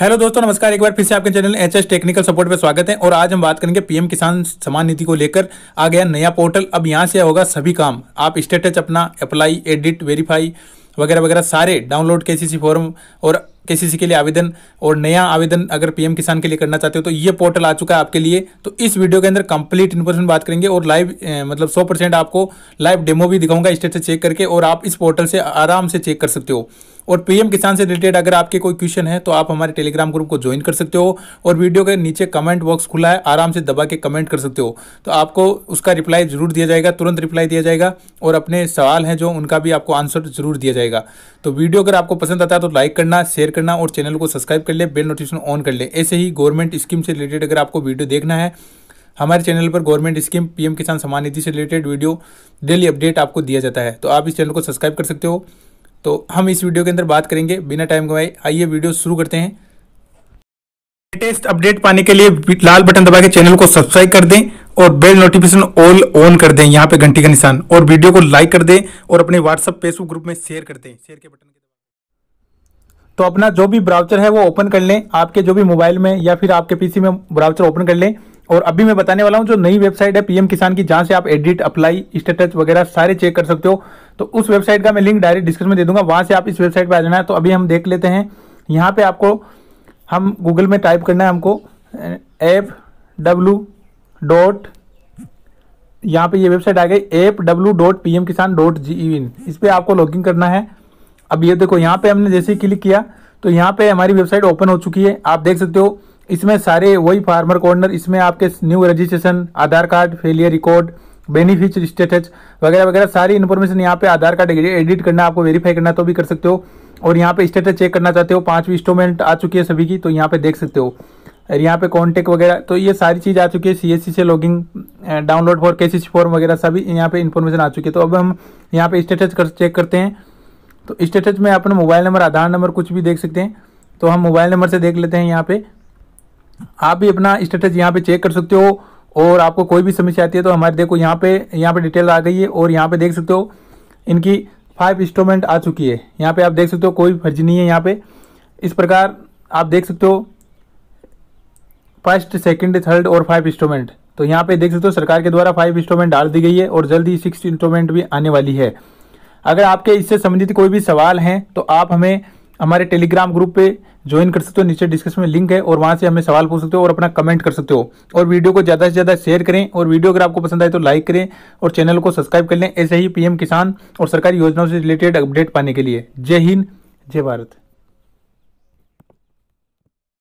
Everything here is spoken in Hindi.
हेलो दोस्तों नमस्कार एक बार फिर से आपके channel H S technical support पर स्वागत है और आज हम बात करेंगे पीएम किसान सम्मान निधि को लेकर आ गया नया पोर्टल अब यहाँ से होगा सभी काम आप स्टेटस अपना अप्लाई एडिट वेरीफाई वगैरह वगैरह सारे डाउनलोड के सी फॉर्म और केसीसी के लिए आवेदन और नया आवेदन अगर पीएम किसान के लिए करना चाहते हो तो ये पोर्टल आ चुका है आपके लिए तो इस वीडियो के अंदर कंप्लीट इन्फॉर्मेशन बात करेंगे और लाइव मतलब 100 परसेंट आपको लाइव डेमो भी दिखाऊंगा स्टेट से चेक करके और आप इस पोर्टल से आराम से चेक कर सकते हो और पीएम किसान से रिलेटेड अगर आपके कोई क्वेश्चन है तो आप हमारे टेलीग्राम ग्रुप को ज्वाइन कर सकते हो और वीडियो के नीचे कमेंट बॉक्स खुला है आराम से दबा के कमेंट कर सकते हो तो आपको उसका रिप्लाई जरूर दिया जाएगा तुरंत रिप्लाई दिया जाएगा और अपने सवाल हैं जो उनका भी आपको आंसर जरूर दिया जाएगा तो वीडियो अगर आपको पसंद आता है तो लाइक करना शेयर करना और चैनल को सब्सक्राइब कर ले बेल नोटिफिकेशन ऑन कर ले ऐसे ही गवर्नमेंट स्कीम से रिलेटेड अगर आपको वीडियो देखना है हमारे चैनल पर गवर्नमेंट स्कीम पीएम किसान सम्मान निधि से रिलेटेड वीडियो डेली अपडेट आपको दिया जाता है तो आप इस चैनल को सब्सक्राइब कर सकते हो तो हम इस वीडियो के अंदर बात करेंगे बिना टाइम गवाए आइए वीडियो शुरू करते हैं लेटेस्ट अपडेट पाने के लिए लाल बटन दबा के चैनल को सब्सक्राइब कर दें और बेल नोटिफिकेशन ऑल ऑन कर दें यहाँ पे घंटी का निशान और वीडियो को लाइक कर दें और अपने व्हाट्सएप फेसबुक ग्रुप में शेयर कर दें शेयर के बटन तो अपना जो भी ब्राउचर है वो ओपन कर लें आपके जो भी मोबाइल में या फिर आपके पीसी में ब्राउचर ओपन कर लें और अभी मैं बताने वाला हूं जो नई वेबसाइट है पीएम किसान की जहां से आप एडिट अप्लाई स्टेटस वगैरह सारे चेक कर सकते हो तो उस वेबसाइट का मैं लिंक डायरेक्ट डिस्क्रिप्शन में दे दूंगा वहां से आप इस वेबसाइट पर आ जाना है तो अभी हम देख लेते हैं यहाँ पे आपको हम गूगल में टाइप करना है हमको एफ डब्ल्यू डॉट यहाँ पे ये वेबसाइट आ गई F W dot P M Kisan dot G E in इस पर आपको लॉगिन करना है अब ये देखो यहाँ पे हमने जैसे क्लिक किया तो यहाँ पे हमारी वेबसाइट ओपन हो चुकी है आप देख सकते हो इसमें सारे वही फार्मर कॉर्नर इसमें आपके new registration Aadhaar card failure record benefit status वगैरह वगैरह सारी इन्फॉर्मेशन यहाँ पे आधार कार्ड एडिट करना आपको वेरीफाई करना तो भी कर सकते हो और यहाँ पे स्टेटस चेक करना चाहते हो पाँचवीं इंस्टॉलमेंट आ चुकी है सभी की तो यहाँ पे देख सकते हो और यहाँ पे कॉन्टेक्ट वगैरह तो ये सारी चीज़ आ चुकी है सी से लॉगिंग डाउनलोड फॉर के फॉर्म वगैरह सभी यहाँ पे इन्फॉर्मेशन आ चुकी है तो अब हम यहाँ पे स्टेटस कर, चेक करते हैं तो स्टेटस में अपना मोबाइल नंबर आधार नंबर कुछ भी देख सकते हैं तो हम मोबाइल नंबर से देख लेते हैं यहाँ पे आप भी अपना स्टेटस यहाँ पे चेक कर सकते हो और आपको कोई भी समस्या आती है तो हमारे देखो यहाँ पे यहाँ पे डिटेल आ गई है और यहाँ पे देख सकते हो इनकी फाइव इंस्टॉलमेंट आ चुकी है यहाँ पे आप देख सकते हो कोई फर्जी नहीं है यहाँ पे इस प्रकार आप देख सकते हो फर्स्ट सेकंड थर्ड और फाइव इंस्टॉलमेंट तो यहाँ पे देख सकते हो सरकार के द्वारा फाइव इंस्टॉलमेंट डाल दी गई है और जल्द ही सिक्स इंस्टॉलमेंट भी आने वाली है अगर आपके इससे संबंधित कोई भी सवाल हैं तो आप हमें हमारे टेलीग्राम ग्रुप पे ज्वाइन कर सकते हो नीचे डिस्क्रिप्शन में लिंक है और वहाँ से हमें सवाल पूछ सकते हो और अपना कमेंट कर सकते हो और वीडियो को ज़्यादा से ज़्यादा शेयर करें और वीडियो अगर आपको पसंद आए तो लाइक करें और चैनल को सब्सक्राइब कर लें ऐसे ही पीएम किसान और सरकारी योजनाओं से रिलेटेड अपडेट पाने के लिए जय हिंद जय भारत